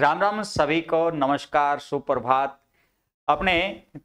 राम राम सभी को नमस्कार सुप्रभात अपने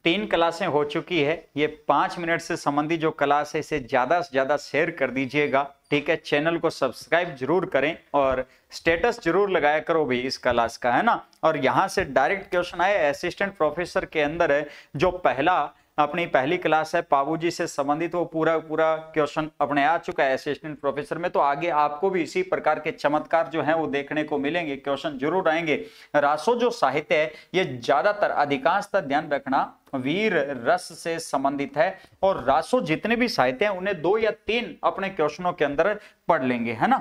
तीन क्लासें हो चुकी है ये पाँच मिनट से संबंधित जो क्लास है इसे ज़्यादा से ज़्यादा शेयर कर दीजिएगा ठीक है चैनल को सब्सक्राइब जरूर करें और स्टेटस जरूर लगाया करो भी इस क्लास का है ना और यहाँ से डायरेक्ट क्वेश्चन आए असिस्टेंट प्रोफेसर के अंदर है जो पहला अपनी पहली क्लास है जी से संबंधित वो पूरा पूरा क्वेश्चन अपने आ चुका है असिस्टेंट प्रोफेसर में तो आगे आपको भी इसी प्रकार के चमत्कार जो हैं वो देखने को मिलेंगे क्वेश्चन जरूर आएंगे रासो जो साहित्य है ये ज्यादातर अधिकांशतः ध्यान रखना वीर रस से संबंधित है और रासो जितने भी साहित्य है उन्हें दो या तीन अपने क्वेश्चनों के अंदर पढ़ लेंगे है ना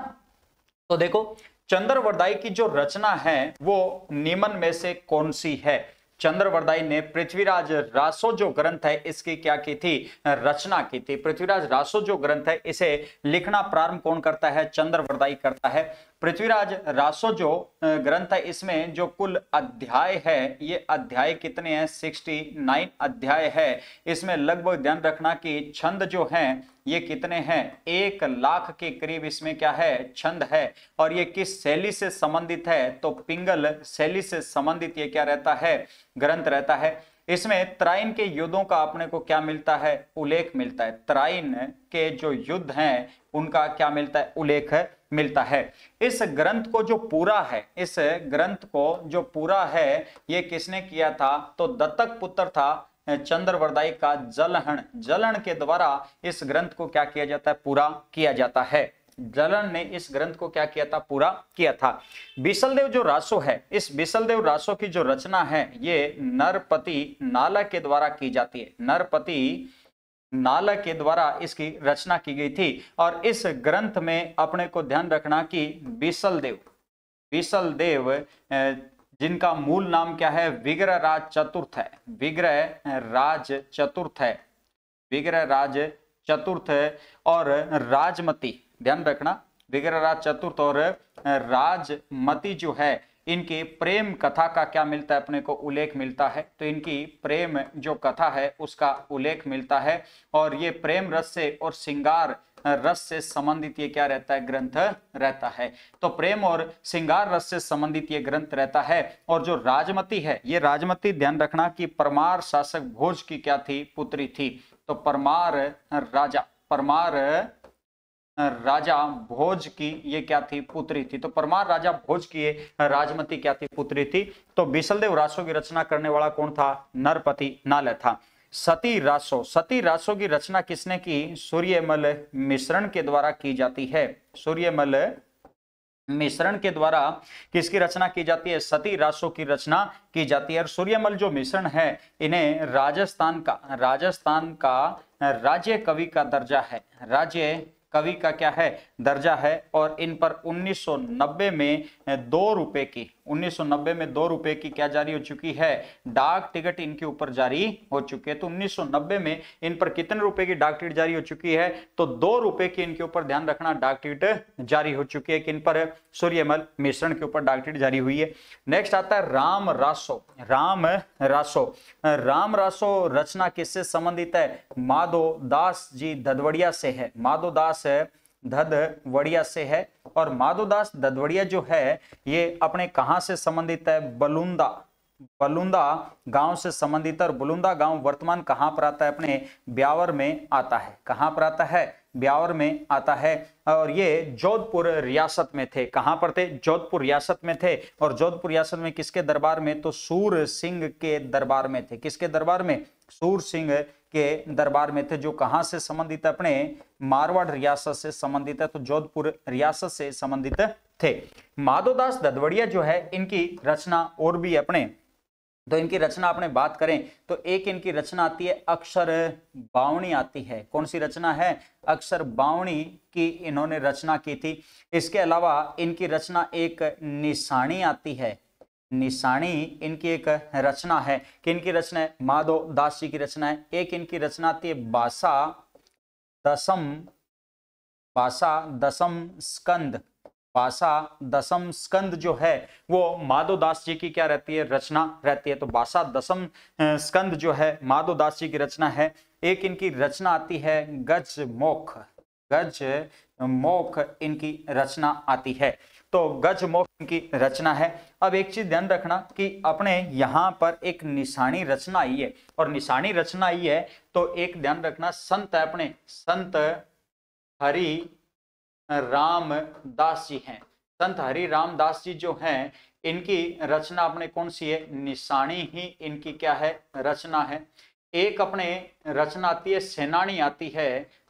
तो देखो चंद्रवरदाई की जो रचना है वो निमन में से कौन सी है चंद्रवरदाई ने पृथ्वीराज रासो जो ग्रंथ है इसकी क्या की थी रचना की थी पृथ्वीराज रासो जो ग्रंथ है इसे लिखना प्रारंभ कौन करता है चंद्रवरदाई करता है पृथ्वीराज रासो जो ग्रंथ है इसमें जो कुल अध्याय है ये अध्याय कितने हैं 69 अध्याय है इसमें लगभग ध्यान रखना कि छंद जो हैं ये कितने हैं एक लाख के करीब इसमें क्या है छंद है और ये किस शैली से संबंधित है तो पिंगल शैली से संबंधित ये क्या रहता है ग्रंथ रहता है इसमें त्राइन के युद्धों का अपने को क्या मिलता है उल्लेख मिलता है तराइन के जो युद्ध हैं उनका क्या मिलता है उल्लेख मिलता है इस ग्रंथ को जो पूरा है इस ग्रंथ को जो पूरा है ये किसने किया था तो दत्तक पुत्र था चंद्रवरदाई का जलहण जलहण के द्वारा इस ग्रंथ को क्या किया जाता है पूरा किया जाता है जलन ने इस ग्रंथ को क्या किया था पूरा किया था बिसलदेव जो रासो है इस बिसलदेव रासो की जो रचना है ये नरपति नाला के द्वारा की जाती है नरपति नाला के द्वारा इसकी रचना की गई थी और इस ग्रंथ में अपने को ध्यान रखना कि बिसलदेव बिसलदेव जिनका मूल नाम क्या है विग्रह राज चतुर्थ है विग्रह राज चतुर्थ है विग्रह राज चतुर्थ है और राजमती ध्यान रखना विग्रहराज चतुर्थ और राजमती जो है इनकी प्रेम कथा का क्या मिलता है अपने को उल्लेख मिलता है तो इनकी प्रेम जो कथा है उसका उल्लेख मिलता है और ये प्रेम रस से और श्रृंगार रस से संबंधित ये क्या रहता है ग्रंथ रहता है तो प्रेम और श्रृंगार रस से संबंधित ये ग्रंथ रहता है और जो राजमती है ये राजमती ध्यान रखना कि परमार शासक भोज की क्या थी पुत्री थी तो परमार राजा परमार राजा भोज की ये क्या थी पुत्री थी तो परमार राजा भोज की ये राजमती क्या थी पुत्री थी तो बिशलदेव रासो की रचना करने वाला कौन था नरपति नाल था सती रासो सती रासो की रचना किसने की सूर्यमल मिश्रण के द्वारा की जाती है सूर्यमल मिश्रण के द्वारा किसकी रचना की जाती है सती राशो की रचना की जाती है और सूर्यमल जो मिश्रण है इन्हें राजस्थान का राजस्थान का राज्य कवि का दर्जा है राज्य कवि का क्या है दर्जा है और इन पर 1990 में दो रुपए की 1990 में दो रुपए की क्या जारी हो चुकी है डाक टिकट इनके ऊपर जारी हो चुकी है तो 1990 में इन पर कितने रुपए की डाक टिकट जारी हो चुकी है तो दो रुपए की इनके ऊपर ध्यान रखना डाक टिकट जारी हो चुकी है किन पर सूर्यमल मिश्रण के ऊपर डाक टिकट जारी हुई है नेक्स्ट आता है राम रासो राम रासो राम रासो रचना किससे संबंधित है माधो दास जी धदवड़िया से है माधो दास दास धदवड़िया से है और माधोदास धदवड़िया जो है ये अपने कहाँ से संबंधित है बलुंदा बलुंदा गांव से संबंधित और बलुंदा गांव वर्तमान कहाँ पर आता है अपने ब्यावर में आता है कहाँ पर आता है ब्यावर में आता है और ये जोधपुर रियासत में थे कहाँ पर थे जोधपुर रियासत में थे और जोधपुर रियासत में किसके दरबार में तो सूर सिंह के दरबार में थे किसके दरबार में सूर सिंह के दरबार में थे जो कहाँ से संबंधित अपने मारवाड़ रियासत से संबंधित है तो जोधपुर रियासत से संबंधित थे माधोदास ददवड़िया जो है इनकी रचना और भी अपने तो इनकी रचना अपने बात करें तो एक इनकी रचना आती है अक्षर बावणी आती है कौन सी रचना है अक्षर बावणी की इन्होंने रचना की थी इसके अलावा इनकी रचना एक निशानी आती है निशानी इनकी एक रचना है किन की रचना है माधव दास जी की रचना है एक इनकी रचना थी बासा दसम बासा दसम स्कंद बासा दसम स्कंद जो है वो माधव दास जी की क्या रहती है रचना रहती है तो बासा दसम स्कंद जो है माधव दास जी की रचना है एक इनकी रचना आती है गज मोख गज मोख इनकी रचना आती है तो गज मोख की रचना है अब एक चीज ध्यान रखना कि अपने यहाँ पर एक निशानी रचना आई है और निशानी रचना आई है तो एक ध्यान रखना संत है अपने संत हरि राम दास जी हैं संत हरि राम दास जी जो हैं इनकी रचना अपने कौन सी है निशानी ही इनकी क्या है रचना है एक अपने रचना आती है सेनानी आती है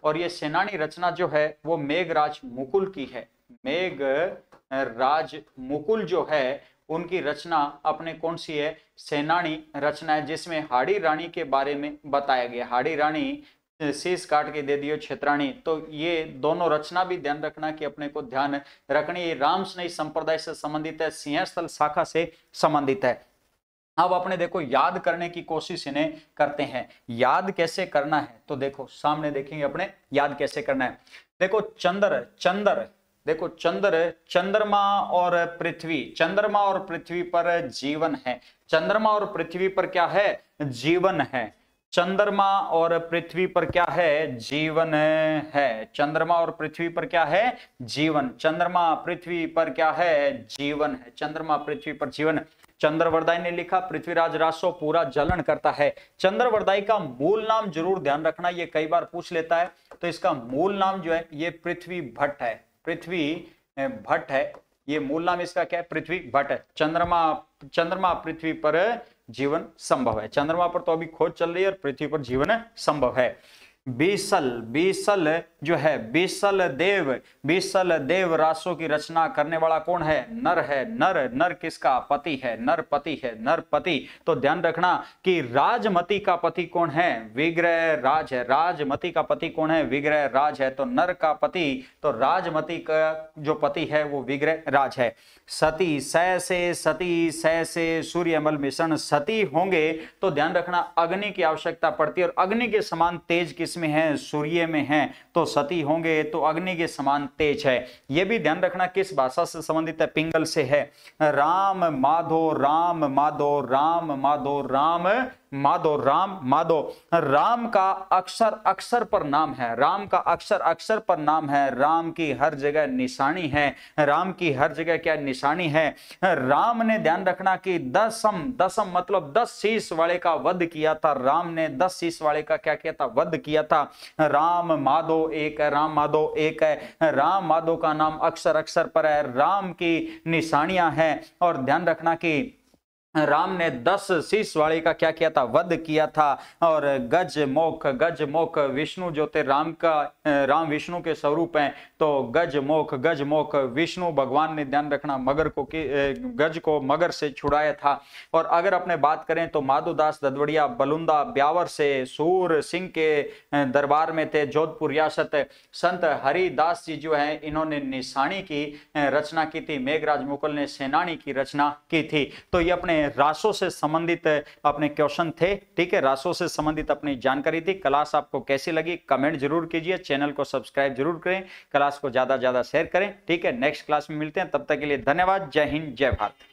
और ये सेनानी रचना जो है वो मेघराज मुकुल की है मेघ राज मुकुल जो है उनकी रचना अपने कौन सी है सेनानी रचना है जिसमें हाड़ी रानी के बारे में बताया गया हाड़ी रानी शीश काट के दे दियो क्षेत्राणी तो ये दोनों रचना भी ध्यान रखना कि अपने को ध्यान रखनी ये राम स्नेही संप्रदाय से संबंधित है सिंहस्थल शाखा से संबंधित है अब अपने देखो याद करने की कोशिश इन्हें करते हैं याद कैसे करना है तो देखो सामने देखेंगे अपने याद कैसे करना है देखो चंद्र चंद्र देखो चंद्र चंद्रमा और पृथ्वी चंद्रमा और पृथ्वी पर जीवन है चंद्रमा और पृथ्वी पर क्या है जीवन है चंद्रमा और पृथ्वी पर क्या है जीवन है चंद्रमा और पृथ्वी पर क्या है जीवन चंद्रमा पृथ्वी पर क्या है जीवन है चंद्रमा पृथ्वी पर जीवन चंद्रवरदाई ने लिखा पृथ्वीराज राजो पूरा जलन करता है चंद्रवरदाई का मूल नाम जरूर ध्यान रखना ये कई बार पूछ लेता है तो इसका मूल नाम जो है ये पृथ्वी भट्ट है पृथ्वी भट्ट है ये मूल नाम इसका क्या है पृथ्वी भट्ट है चंद्रमा चंद्रमा पृथ्वी पर जीवन संभव है चंद्रमा पर तो अभी खोज चल रही है और पृथ्वी पर जीवन संभव है बीसल बीसल जो है बीसल देव बीसल देव रासों की रचना करने वाला कौन है नर है नर नर किसका पति है नर पति है नर पति तो ध्यान रखना कि राजमति का पति कौन है विग्रह राज है राजमती का पति कौन है विग्रह राज है तो नर का पति तो राजमति का जो पति है वो विग्रह राज है सती सह से सती सह से सूर्यमल मिश्रण सती होंगे तो ध्यान रखना अग्नि की आवश्यकता पड़ती है और अग्नि के समान तेज की किस में है सूर्य में है तो सती होंगे तो अग्नि के समान तेज है यह भी ध्यान रखना किस भाषा से संबंधित है पिंगल से है राम माधो राम माधो राम माधो राम माधो राम माधो राम का अक्षर अक्षर पर नाम है राम का अक्षर अक्षर पर नाम है राम की हर जगह निशानी है राम की हर जगह क्या निशानी है राम ने ध्यान रखना कि दसम दसम मतलब दस शीश वाले का वध किया था राम ने दस शीश वाले का क्या किया था वध किया था राम माधव एक है राम माधो एक है राम माधो का नाम अक्षर अक्षर पर है राम की निशानियां हैं और ध्यान रखना की राम ने दस शीश वाले का क्या किया था वध किया था और गज मोख गज मोख विष्णु जो थे राम का राम विष्णु के स्वरूप हैं तो गज मोख गज मोख विष्णु भगवान ने ध्यान रखना मगर को कि गज को मगर से छुड़ाया था और अगर अपने बात करें तो माधुदास ददवड़िया बलुंदा ब्यावर से सूर सिंह के दरबार में थे जोधपुर रियासत संत हरिदास जी जो है इन्होंने निशानी की रचना की थी मेघराज मुकुल ने सेनानी की रचना की थी तो ये अपने राशो से संबंधित अपने क्वेश्चन थे ठीक है राशो से संबंधित अपनी जानकारी थी क्लास आपको कैसी लगी कमेंट जरूर कीजिए चैनल को सब्सक्राइब जरूर करें क्लास को ज़्यादा ज़्यादा शेयर करें ठीक है नेक्स्ट क्लास में मिलते हैं तब तक के लिए धन्यवाद जय हिंद जय भारत